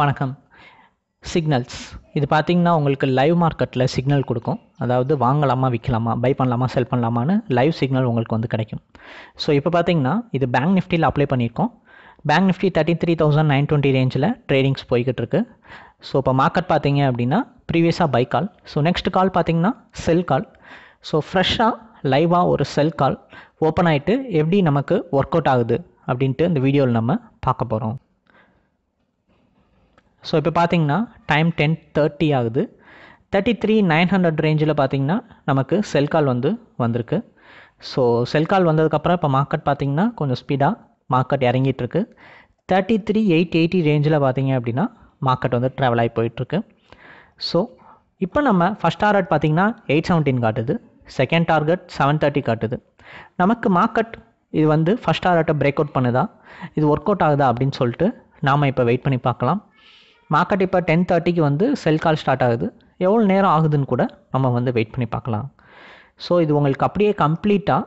வணக்கம் சிக்னல்ஸ் இது பார்த்தீங்கன்னா உங்களுக்கு லைவ் மார்க்கெட்டில் சிக்னல் கொடுக்கும் அதாவது வாங்கலாமா விற்கலாமா பை பண்ணலாமா செல் பண்ணலாமான்னு லைவ் சிக்னல் உங்களுக்கு வந்து கிடைக்கும் ஸோ இப்போ பார்த்தீங்கன்னா இது பேங்க் நிஃப்டியில் அப்ளை பண்ணியிருக்கோம் bank Nifty thirty three thousand nine twenty ரேஞ்சில் ட்ரேடிங்ஸ் போய்கிட்டு இருக்கு ஸோ இப்போ மார்க்கெட் பார்த்தீங்க அப்படின்னா ப்ரீவியஸாக buy call so next call பார்த்தீங்கன்னா செல் கால் ஸோ ஃப்ரெஷ்ஷாக லைவாக ஒரு செல் கால் ஓப்பன் ஆகிட்டு எப்படி நமக்கு ஒர்க் அவுட் ஆகுது அப்படின்ட்டு இந்த வீடியோவில் நம்ம பார்க்க போகிறோம் ஸோ இப்போ பார்த்தீங்கன்னா டைம் டென் தேர்ட்டி ஆகுது தேர்ட்டி த்ரீ நைன் ஹண்ட்ரட் ரேஞ்சில் பார்த்தீங்கன்னா நமக்கு செல் கால் வந்து வந்திருக்கு ஸோ செல் கால் வந்ததுக்கப்புறம் இப்போ மார்க்கெட் பார்த்திங்கன்னா கொஞ்சம் ஸ்பீடாக மார்க்கெட் இறங்கிட்டுருக்கு தேர்ட்டி த்ரீ எயிட் எயிட்டி ரேஞ்சில் பார்த்தீங்க அப்படின்னா மார்க்கெட் வந்து ட்ராவல் ஆகி போயிட்டுருக்கு ஸோ இப்போ நம்ம ஃபஸ்ட் டார்கெட் பார்த்திங்கன்னா எயிட் செவன்டீன் காட்டுது செகண்ட் டார்கெட் செவன் தேர்ட்டி காட்டுது நமக்கு மார்க்கெட் இது வந்து ஃபஸ்ட் டார்கெட்டை பிரேக் அவுட் பண்ணுதா இது ஒர்க் அவுட் ஆகுதா அப்படின்னு சொல்லிட்டு நாம் இப்போ வெயிட் பண்ணி பார்க்கலாம் மார்க்கெட் இப்போ டென் தேர்ட்டிக்கு வந்து செல் கால் ஸ்டார்ட் ஆகுது எவ்வளோ நேரம் ஆகுதுன்னு கூட நம்ம வந்து வெயிட் பண்ணி பார்க்கலாம் ஸோ இது உங்களுக்கு அப்படியே கம்ப்ளீட்டாக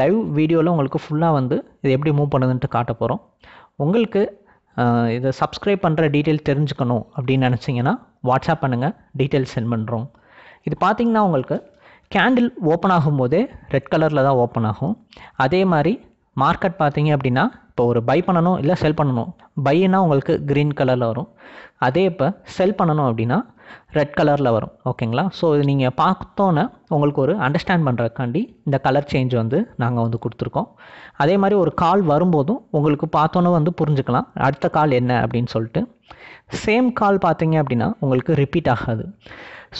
லைவ் வீடியோவில் உங்களுக்கு ஃபுல்லாக வந்து இது எப்படி மூவ் பண்ணுதுன்ட்டு காட்ட போகிறோம் உங்களுக்கு இதை சப்ஸ்கிரைப் பண்ணுற டீட்டெயில் தெரிஞ்சுக்கணும் அப்படின்னு நினச்சிங்கன்னா வாட்ஸ்அப் பண்ணுங்கள் டீட்டெயில் சென்ட் பண்ணுறோம் இது பார்த்திங்கன்னா உங்களுக்கு கேண்டில் ஓப்பன் ஆகும்போதே ரெட் கலரில் தான் ஓப்பன் ஆகும் அதே மாதிரி மார்க்கெட் பார்த்தீங்க அப்படின்னா இப்போ ஒரு பை பண்ணணும் இல்லை செல் பண்ணணும் பையனா உங்களுக்கு க்ரீன் கலரில் வரும் அதே இப்போ செல் பண்ணணும் அப்படின்னா ரெட் கலரில் வரும் ஓகேங்களா ஸோ இது நீங்கள் பார்த்தோன்னே உங்களுக்கு ஒரு அண்டர்ஸ்டாண்ட் பண்ணுறதுக்காண்டி இந்த கலர் சேஞ்ச் வந்து நாங்கள் வந்து கொடுத்துருக்கோம் அதே மாதிரி ஒரு கால் வரும்போதும் உங்களுக்கு பார்த்தோன்னே வந்து புரிஞ்சுக்கலாம் அடுத்த கால் என்ன அப்படின்னு சொல்லிட்டு சேம் கால் பார்த்தீங்க அப்படின்னா உங்களுக்கு ரிப்பீட் ஆகாது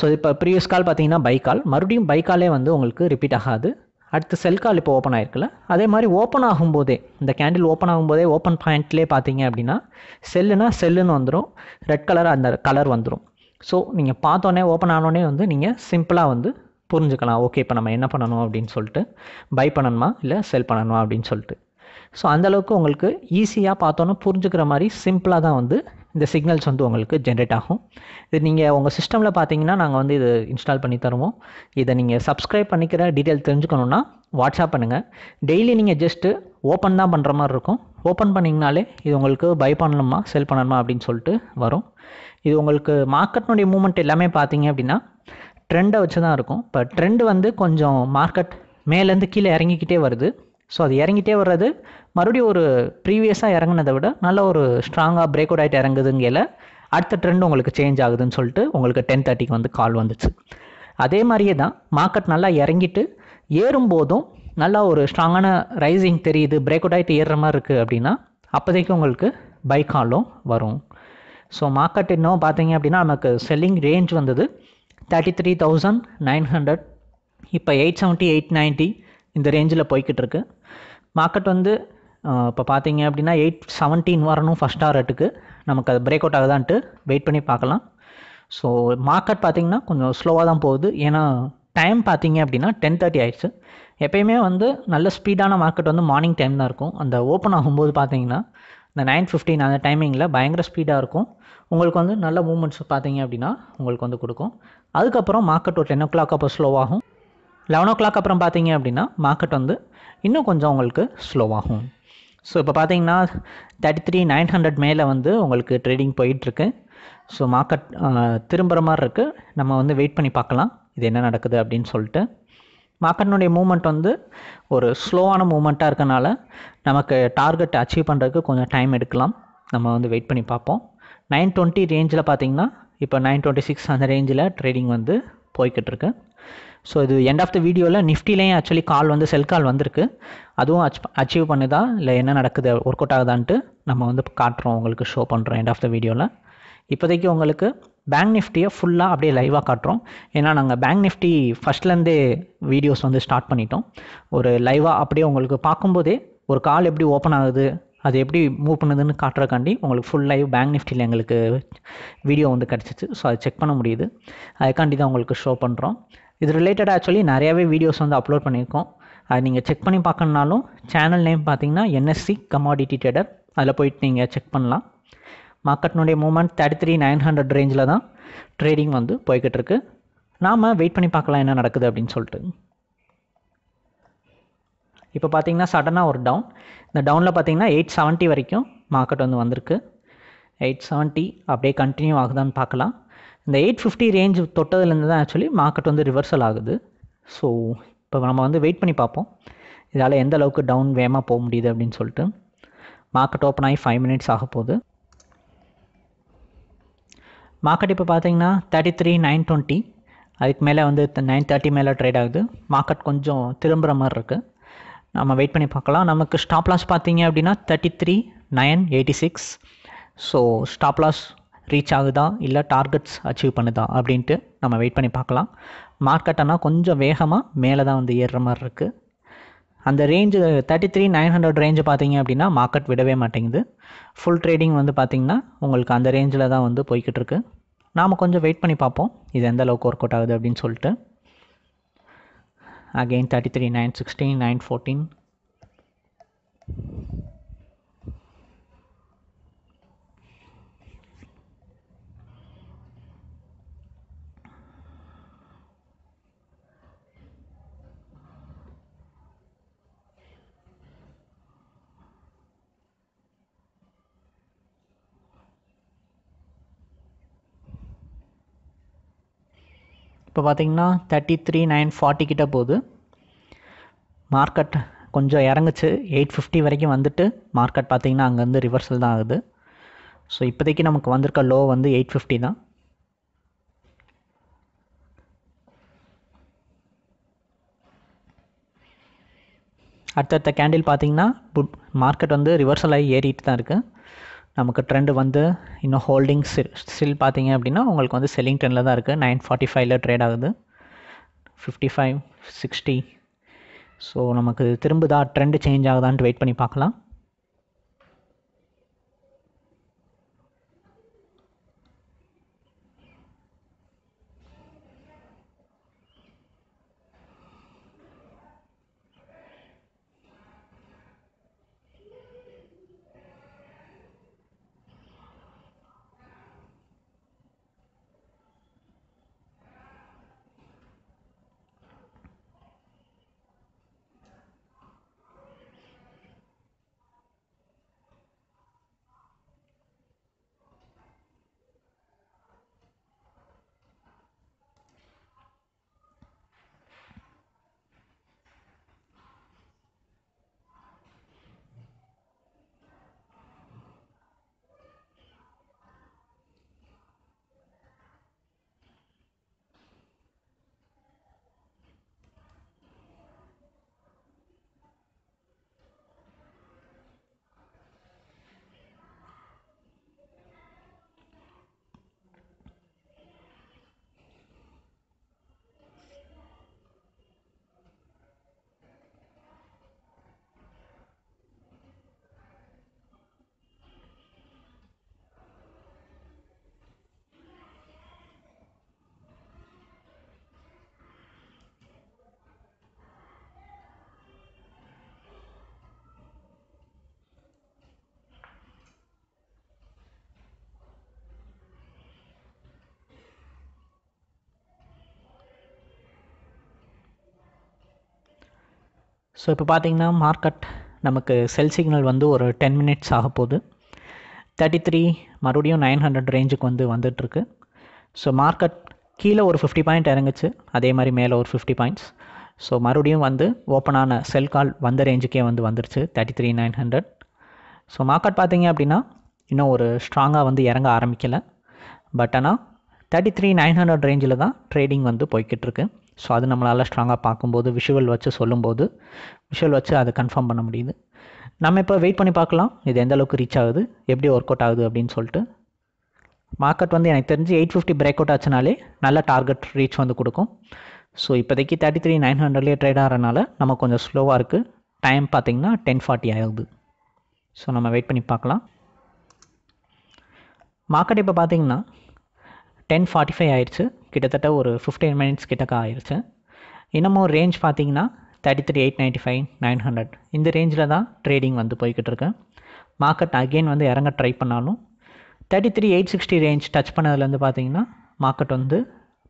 ஸோ இப்போ ப்ரீவியஸ் கால் பார்த்தீங்கன்னா பை கால் மறுபடியும் பை காலே வந்து உங்களுக்கு ரிப்பீட் ஆகாது அடுத்து செல் கால் இப்போ ஓப்பன் ஆயிருக்குல்ல அதே மாதிரி ஓப்பன் ஆகும்போதே இந்த கேண்டில் ஓப்பன் ஆகும்போதே ஓப்பன் பாயிண்ட்லேயே பார்த்தீங்க அப்படின்னா செல்லுனா செல்லுன்னு வந்துடும் ரெட் கலர் அந்த கலர் வந்துடும் ஸோ நீங்கள் பார்த்தோன்னே ஓப்பன் ஆனோடனே வந்து நீங்கள் சிம்பிளாக வந்து புரிஞ்சுக்கலாம் ஓகே இப்போ நம்ம என்ன பண்ணணும் அப்படின்னு சொல்லிட்டு பை பண்ணணுமா இல்லை செல் பண்ணணுமா அப்படின்னு சொல்லிட்டு ஸோ அந்தளவுக்கு உங்களுக்கு ஈஸியாக பார்த்தோன்னே புரிஞ்சுக்கிற மாதிரி சிம்பிளாக தான் வந்து இந்த சிக்னல்ஸ் வந்து உங்களுக்கு ஜென்ரேட் ஆகும் இது நீங்கள் உங்கள் சிஸ்டமில் பார்த்தீங்கன்னா நாங்கள் வந்து இது இன்ஸ்டால் பண்ணி தருவோம் இதை நீங்கள் சப்ஸ்கிரைப் பண்ணிக்கிற டீட்டெயில் தெரிஞ்சுக்கணுன்னா வாட்ஸ்அப் பண்ணுங்கள் டெய்லி நீங்கள் ஜஸ்ட்டு ஓப்பன் தான் பண்ணுற மாதிரி இருக்கும் ஓப்பன் பண்ணிங்கனாலே இது உங்களுக்கு பை பண்ணணுமா செல் பண்ணணுமா அப்படின்னு சொல்லிட்டு வரும் இது உங்களுக்கு மார்க்கெட்னுடைய மூமெண்ட் எல்லாமே பார்த்தீங்க அப்படின்னா ட்ரெண்டை வச்சு தான் இருக்கும் இப்போ ட்ரெண்டு வந்து கொஞ்சம் மார்க்கெட் மேலேருந்து கீழே இறங்கிக்கிட்டே வருது ஸோ அது இறங்கிட்டே வர்றது மறுபடியும் ஒரு ப்ரீவியஸாக இறங்கினதை விட நல்ல ஒரு ஸ்ட்ராங்காக பிரேக் அவுட் ஆகிட்டு இறங்குதுங்கல அடுத்த ட்ரெண்ட் உங்களுக்கு சேஞ்ச் ஆகுதுன்னு சொல்லிட்டு உங்களுக்கு டென் தேர்ட்டிக்கு வந்து கால் வந்துச்சு அதே மாதிரியே தான் மார்க்கெட் நல்லா இறங்கிட்டு ஏறும்போதும் நல்லா ஒரு ஸ்ட்ராங்கான ரைசிங் தெரியுது பிரேக் அவுட் ஆகிட்டு ஏறுற மாதிரி இருக்குது அப்படின்னா அப்போதைக்கு உங்களுக்கு பை காலும் வரும் ஸோ மார்க்கெட் இன்னும் பார்த்தீங்க அப்படின்னா நமக்கு செல்லிங் ரேஞ்ச் வந்தது thirty three thousand nine hundred இப்போ எயிட் செவன்ட்டி எயிட் நைன்ட்டி இந்த ரேஞ்சில் போய்கிட்டு இருக்கு மார்க்கெட் வந்து இப்போ பார்த்தீங்க அப்படின்னா எயிட் செவன்டீன் வரணும் ஃபஸ்ட் ஆர்ட்டுக்கு நமக்கு அது பிரேக் அவுட் ஆகுதான்ட்டு வெயிட் பண்ணி பார்க்கலாம் ஸோ மார்க்கெட் பார்த்திங்கன்னா கொஞ்சம் ஸ்லோவாக தான் போகுது ஏன்னா டைம் பார்த்தீங்க அப்படின்னா டென் தேர்ட்டி ஆயிடுச்சு எப்பயுமே வந்து நல்ல ஸ்பீடான மார்க்கெட் வந்து மார்னிங் டைம் தான் இருக்கும் அந்த ஓப்பன் ஆகும்போது பார்த்தீங்கன்னா இந்த நைன் ஃபிஃப்டின் அந்த டைமிங்கில் பயங்கர ஸ்பீடாக இருக்கும் உங்களுக்கு வந்து நல்ல மூமெண்ட்ஸ் பார்த்தீங்க அப்படின்னா உங்களுக்கு வந்து கொடுக்கும் அதுக்கப்புறம் மார்க்கெட் ஒரு டென் ஓ கிளாக் அப்போ ஸ்லோவாகும் லெவன் ஓ கிளாக் அப்புறம் பார்த்தீங்க அப்படின்னா மார்க்கெட் வந்து இன்னும் கொஞ்சம் உங்களுக்கு ஸ்லோவாகும் ஸோ இப்போ பார்த்தீங்கன்னா தேர்ட்டி த்ரீ நைன் ஹண்ட்ரட் மேலே வந்து உங்களுக்கு ட்ரேடிங் போயிட்டுருக்கு ஸோ மார்க்கெட் திரும்புகிற மாதிரி இருக்குது நம்ம வந்து வெயிட் பண்ணி பார்க்கலாம் இது என்ன நடக்குது அப்படின்னு சொல்லிட்டு மார்க்கெட்டினுடைய மூமெண்ட் வந்து ஒரு ஸ்லோவான மூமெண்ட்டாக இருக்கனால நமக்கு டார்கெட் அச்சீவ் பண்ணுறதுக்கு கொஞ்சம் டைம் எடுக்கலாம் நம்ம வந்து வெயிட் பண்ணி பார்ப்போம் நைன் டுவெண்ட்டி ரேஞ்சில் பார்த்திங்கன்னா இப்போ நைன் டுவெண்ட்டி சிக்ஸ் அந்த ரேஞ்சில் ட்ரேடிங் வந்து போய்கிட்டுருக்கு ஸோ இது எண்ட் ஆஃப் த வீடியோவில் நிஃப்டிலையும் ஆக்சுவலி கால் வந்து செல் கால் வந்திருக்கு அதுவும் அச் அச்சீவ் பண்ணுதா இல்லை என்ன நடக்குது ஒர்க் அவுட் ஆகுதான்ட்டு நம்ம வந்து காட்டுறோம் உங்களுக்கு ஷோ பண்ணுறோம் எண்ட் ஆஃப் த வீடியோவில் இப்போதைக்கு உங்களுக்கு பேங்க் நிஃப்டியை ஃபுல்லாக அப்படியே லைவாக காட்டுறோம் ஏன்னா நாங்கள் பேங்க் நிஃப்டி ஃபஸ்ட்லேருந்தே வீடியோஸ் வந்து ஸ்டார்ட் பண்ணிட்டோம் ஒரு லைவாக அப்படியே உங்களுக்கு பார்க்கும்போதே ஒரு கால் எப்படி ஓப்பன் ஆகுது அது எப்படி மூவ் பண்ணுதுன்னு காட்டுறக்காண்டி உங்களுக்கு ஃபுல் லைவ் பேங்க் நிஃப்டியில் எங்களுக்கு வீடியோ வந்து கிடச்சிச்சு ஸோ அதை செக் பண்ண முடியுது அதுக்காண்டி தான் உங்களுக்கு ஷோ பண்ணுறோம் இது ரிலேட்டடாக ஆக்சுவலி நிறையாவே வீடியோஸ் வந்து அப்லோட் பண்ணியிருக்கோம் அது நீங்கள் செக் பண்ணி பார்க்கணுனாலும் சேனல் நேம் பார்த்தீங்கன்னா என்எஸ்சி கமாடிட்டி ட்ரேடர் அதில் போயிட்டு நீங்கள் செக் பண்ணலாம் மார்க்கெட்னுடைய moment thirty three nine hundred ரேஞ்சில் தான் ட்ரேடிங் வந்து போய்கிட்டு இருக்கு நாம் வெயிட் பண்ணி பார்க்கலாம் என்ன நடக்குது அப்படின்னு சொல்லிட்டு இப்போ பார்த்தீங்கன்னா சடனாக ஒரு டவுன் இந்த டவுனில் பார்த்தீங்கன்னா எயிட் செவன்ட்டி வரைக்கும் மார்க்கெட் வந்து வந்திருக்கு எயிட் செவன்ட்டி அப்படியே கண்டினியூ ஆகுதான்னு பார்க்கலாம் இந்த எயிட் ஃபிஃப்டி ரேஞ்ச் தொட்டதுலேருந்து தான் ஆக்சுவலி மார்க்கெட் வந்து ரிவர்சல் ஆகுது ஸோ இப்போ நம்ம வந்து வெயிட் பண்ணி பார்ப்போம் இதால் எந்த அளவுக்கு டவுன் வேகமாக போக முடியுது அப்படின்னு சொல்லிட்டு மார்க்கெட் ஓப்பன் ஆகி ஃபைவ் மினிட்ஸ் ஆக போகுது மார்க்கெட் இப்போ பார்த்தீங்கன்னா தேர்ட்டி த்ரீ நைன் டுவெண்ட்டி அதுக்கு மேலே வந்து நைன் தேர்ட்டி மேலே ட்ரேட் ஆகுது மார்க்கெட் கொஞ்சம் திரும்புகிற மாதிரி இருக்குது நம்ம வெயிட் பண்ணி பார்க்கலாம் நமக்கு ஸ்டாப் லாஸ் பார்த்தீங்க அப்படின்னா thirty three nine eighty six so stop loss reach ஆகுதா இல்லை டார்கெட்ஸ் அச்சீவ் பண்ணுதா அப்படின்ட்டு நம்ம வெயிட் பண்ணி பார்க்கலாம் மார்க்கெட் கொஞ்சம் வேகமாக மேலே தான் வந்து ஏறுற மாதிரி இருக்குது அந்த range thirty three nine hundred range பார்த்தீங்க அப்படின்னா மார்க்கெட் விடவே மாட்டேங்குது ஃபுல் ட்ரேடிங் வந்து பார்த்திங்கன்னா உங்களுக்கு அந்த ரேஞ்சில் தான் வந்து போய்கிட்டு இருக்கு நாம் கொஞ்சம் வெயிட் பண்ணி பார்ப்போம் இது எந்த அளவுக்கு ஒர்க் அவுட் ஆகுது அப்படின்னு சொல்லிட்டு again thirty three nine sixteen nine fourteen இப்போ பார்த்தீங்கன்னா தேர்ட்டி த்ரீ நைன் ஃபார்ட்டி கிட்ட போகுது மார்க்கெட் கொஞ்சம் இறங்குச்சு எயிட் ஃபிஃப்டி வரைக்கும் வந்துட்டு மார்க்கெட் பார்த்திங்கன்னா அங்கேருந்து ரிவர்சல் தான் ஆகுது ஸோ இப்போதைக்கு நமக்கு வந்திருக்க லோ வந்து எயிட் ஃபிஃப்டி தான் அடுத்தடுத்த கேண்டில் பார்த்திங்கன்னா மார்க்கெட் வந்து ரிவர்சல் ஆகி ஏறிட்டு தான் இருக்குது நமக்கு ட்ரெண்டு வந்து இன்னும் ஹோல்டிங் ஸ்டில் பார்த்தீங்க அப்படின்னா உங்களுக்கு வந்து செல்லிங் ட்ரெண்டில் தான் இருக்குது நைன் ஃபார்ட்டி ஃபைவ்ல ட்ரேட் ஆகுது ஃபிஃப்டி ஃபைவ் சிக்ஸ்டி ஸோ நமக்கு திரும்ப தான் ட்ரெண்டு சேஞ்ச் ஆகுதான்ட்டு வெயிட் பண்ணி பார்க்கலாம் ஸோ இப்போ பார்த்தீங்கன்னா மார்க்கெட் நமக்கு செல் சிக்னல் வந்து ஒரு டென் மினிட்ஸ் ஆக போகுது தேர்ட்டி த்ரீ மறுபடியும் நைன் ஹண்ட்ரட் ரேஞ்சுக்கு வந்து வந்துட்டுருக்கு ஸோ மார்க்கெட் கீழே ஒரு ஃபிஃப்டி பாயிண்ட் இறங்குச்சு அதே மாதிரி மேலே ஒரு ஃபிஃப்டி பாயிண்ட்ஸ் ஸோ மறுபடியும் வந்து ஓப்பனான செல் கால் வந்த ரேஞ்சுக்கே வந்து வந்துருச்சு thirty three nine hundred so market பார்த்தீங்க அப்படின்னா இன்னும் ஒரு ஸ்ட்ராங்காக வந்து இறங்க ஆரம்பிக்கலை பட் ஆனால் தேர்ட்டி த்ரீ நைன் ஹண்ட்ரட் ரேஞ்சில் தான் ட்ரேடிங் வந்து போய்கிட்டுருக்கு ஸோ அது நம்மளால் ஸ்ட்ராங்காக பார்க்கும்போது விஷுவல் வச்சு சொல்லும்போது விஷுவல் வச்சு அதை கன்ஃபார்ம் பண்ண முடியுது நம்ம இப்போ வெயிட் பண்ணி பார்க்கலாம் இது எந்த அளவுக்கு ரீச் ஆகுது எப்படி ஒர்க் அவுட் ஆகுது அப்படின்னு சொல்லிட்டு மார்க்கெட் வந்து எனக்கு தெரிஞ்சு எயிட் ஃபிஃப்டி பிரேக் அவுட் ஆச்சுனாலே நல்ல டார்கெட் ரீச் வந்து கொடுக்கும் ஸோ இப்போதைக்கு தேர்ட்டி த்ரீ நைன் ஹண்ட்ரட்லேயே ட்ரேட் ஆகிறனால நம்ம கொஞ்சம் ஸ்லோவாக இருக்குது டைம் பார்த்திங்கன்னா டென் ஃபார்ட்டி ஆகுது ஸோ நம்ம வெயிட் பண்ணி பார்க்கலாம் மார்க்கெட் இப்போ பார்த்திங்கன்னா டென் ஃபார்ட்டி ஃபைவ் ஆயிடுச்சு கிட்டத்தட்ட ஒரு ஃபிஃப்டீன் மினிட்ஸ் கிட்டக்க ஆயிடுச்சு இன்னமும் ரேஞ்ச் பார்த்தீங்கன்னா thirty three eight ninety five nine hundred இந்த ரேஞ்சில் தான் ட்ரேடிங் வந்து போய்கிட்டு இருக்கு மார்க்கெட் அகெயின் வந்து இறங்க ட்ரை பண்ணாலும் thirty three eight sixty range touch பண்ணதுலேருந்து பார்த்தீங்கன்னா மார்க்கெட் வந்து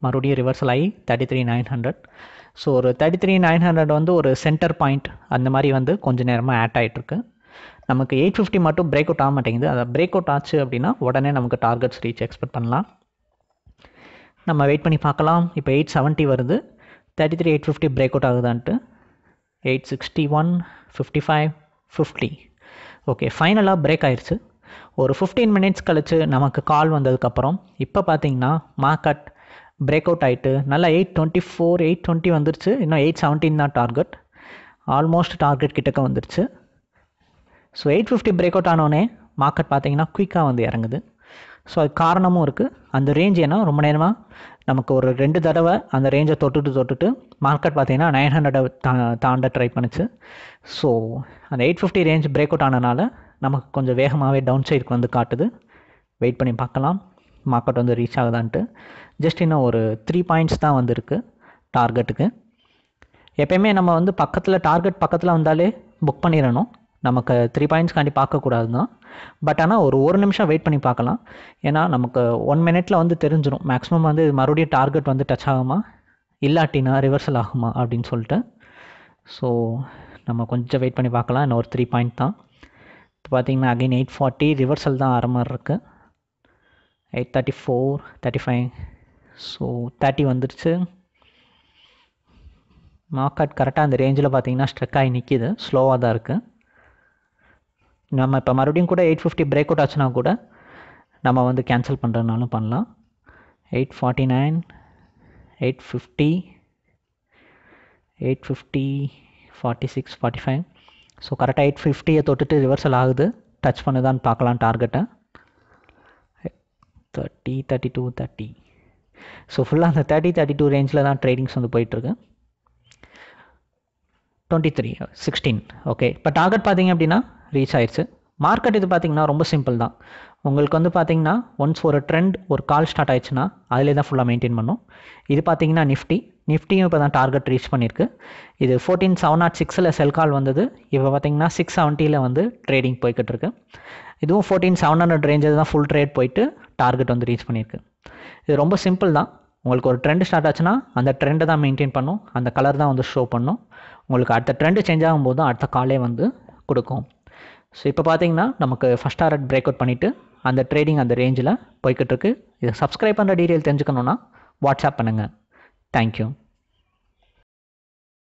மறுபடியும் ரிவர்சல் ஆகி thirty three nine hundred so ஒரு தேர்ட்டி த்ரீ நைன் ஹண்ட்ரட் வந்து ஒரு சென்டர் பாயிண்ட் அந்த மாதிரி வந்து கொஞ்சம் நேரமாக ஆட் ஆகிட்டுருக்கு நமக்கு எயிட் ஃபிஃப்டி மட்டும் பிரேக் அவுட் ஆக மாட்டேங்குது அதை பிரேக் அவுட் ஆச்சு அப்படின்னா உடனே நமக்கு டார்கெட்ஸ் ரீச் எக்ஸ்பெக்ட் பண்ணலாம் நம்ம வெயிட் பண்ணி பார்க்கலாம் இப்போ எயிட் செவன்ட்டி வருது thirty three eight fifty break out ஆகுதான்ட்டு eight sixty one fifty five fifty okay ஃபைனலாக பிரேக் ஆயிடுச்சு ஒரு ஃபிஃப்டீன் மினிட்ஸ் கழித்து நமக்கு கால் வந்ததுக்கப்புறம் இப்போ பார்த்தீங்கன்னா மார்க்கட் பிரேக் அவுட் ஆகிட்டு நல்லா eight twenty four eight twenty வந்துருச்சு இன்னும் எயிட் செவன்டீன் தான் டார்கெட் ஆல்மோஸ்ட் டார்கெட் கிட்டக்க வந்துருச்சு so eight fifty break out ஆனோடனே மார்க்கெட் பார்த்தீங்கன்னா குயிக்காக வந்து இறங்குது ஸோ அது காரணமும் இருக்குது அந்த ரேஞ்ச் ஏன்னா ரொம்ப நேரமாக நமக்கு ஒரு ரெண்டு தடவை அந்த ரேஞ்சை தொட்டுட்டு தொட்டுட்டு மார்க்கெட் பார்த்திங்கன்னா நைன் ஹண்ட்ரட் தா தாண்ட ட்ரை பண்ணுச்சு ஸோ அந்த eight fifty range break out ஆனனால நமக்கு கொஞ்சம் வேகமாகவே டவுன் சைடுக்கு வந்து காட்டுது வெயிட் பண்ணி பார்க்கலாம் மார்க்கெட் வந்து ரீச் ஆகுதான்ட்டு ஜஸ்ட் இன்னும் ஒரு த்ரீ பாயிண்ட்ஸ் தான் வந்திருக்கு டார்கெட்டுக்கு எப்பயுமே நம்ம வந்து பக்கத்தில் டார்கெட் பக்கத்தில் வந்தாலே புக் பண்ணிடணும் நமக்கு த்ரீ பாயிண்ட்ஸ்க்காண்டி பார்க்கக்கூடாது தான் பட் ஆனால் ஒரு ஒரு நிமிஷம் வெயிட் பண்ணி பார்க்கலாம் ஏன்னா நமக்கு ஒன் மினிட்ல வந்து தெரிஞ்சிடும் மேக்ஸிமம் வந்து மறுபடியும் டார்கெட் வந்து டச் ஆகுமா இல்லாட்டினா ரிவர்சல் ஆகுமா அப்படின்னு சொல்லிட்டு ஸோ நம்ம கொஞ்சம் வெயிட் பண்ணி பார்க்கலாம் இன்னும் ஒரு த்ரீ பாயிண்ட் தான் இப்போ பார்த்தீங்கன்னா அகைன் எயிட் ஃபார்ட்டி ரிவர்சல் தான் ஆற மாதிரி இருக்குது eight thirty four thirty five so thirty வந்துருச்சு மார்க்காட் கரெக்டாக அந்த ரேஞ்சில் பார்த்தீங்கன்னா ஸ்ட்ரக் ஆகி நிற்கிது ஸ்லோவாக தான் இருக்குது நம்ம இப்போ மறுபடியும் கூட எயிட் ஃபிஃப்டி பிரேக் அவுட் ஆச்சுன்னா கூட நம்ம வந்து கேன்சல் பண்ணுறதுனாலும் பண்ணலாம் eight forty nine eight fifty eight fifty forty six forty five so கரெக்டாக எயிட் ஃபிஃப்டியை தொட்டுட்டு ரிவர்சல் ஆகுது டச் பண்ணுதான்னு பார்க்கலாம் டார்கெட்டை thirty thirty two thirty so ஃபுல்லாக அந்த தேர்ட்டி தேர்ட்டி டூ ரேஞ்சில் தான் ட்ரேடிங்ஸ் வந்து போயிட்டுருக்கு டுவெண்ட்டி த்ரீ சிக்ஸ்டீன் ஓகே இப்போ டார்கெட் பார்த்தீங்க அப்படின்னா ரீச் ஆயிடுச்சு மார்க்கெட் இது பார்த்தீங்கன்னா ரொம்ப சிம்பிள் தான் உங்களுக்கு வந்து பார்த்தீங்கன்னா ஒன்ஸ் ஒரு ட்ரெண்ட் ஒரு கால் ஸ்டார்ட் ஆயிடுச்சுன்னா அதிலே தான் ஃபுல்லாக மெயின்டைன் பண்ணும் இது பார்த்தீங்கன்னா நிஃப்டி நிஃப்டியும் இப்போ தான் டார்கெட் ரீச் பண்ணியிருக்கு இது ஃபோர்டீன் செவன் நாட் சிக்ஸில் செல் கால் வந்தது இப்போ பார்த்தீங்கன்னா சிக்ஸ் செவன்ட்டியில் வந்து ட்ரேடிங் போய்கிட்டு இருக்கு இதுவும் ஃபோர்டீன் செவன் ஹண்ட்ரட் ரேஞ்சு தான் ஃபுல் ட்ரேட் போயிட்டு டார்கெட் வந்து ரீச் பண்ணியிருக்கு இது ரொம்ப சிம்பிள் தான் உங்களுக்கு ஒரு ட்ரெண்ட் ஸ்டார்ட் ஆச்சுன்னா அந்த ட்ரெண்டை தான் மெயின்டைன் பண்ணும் அந்த கலர் தான் வந்து ஷோ பண்ணும் உங்களுக்கு அடுத்த ட்ரெண்டு சேஞ்ச் ஆகும்போது தான் அடுத்த காலே வந்து கொடுக்கும் ஸோ இப்போ பார்த்தீங்கன்னா நமக்கு ஃபஸ்ட் ஆர்ட் பிரேக் அவுட் பண்ணிவிட்டு அந்த ட்ரேடிங் அந்த ரேஞ்சில் போய்கிட்டு இருக்கு இதை சப்ஸ்கிரைப் பண்ணுற டீட்டெயில் தெரிஞ்சுக்கணுன்னா வாட்ஸ்அப் பண்ணுங்கள் தேங்க்யூ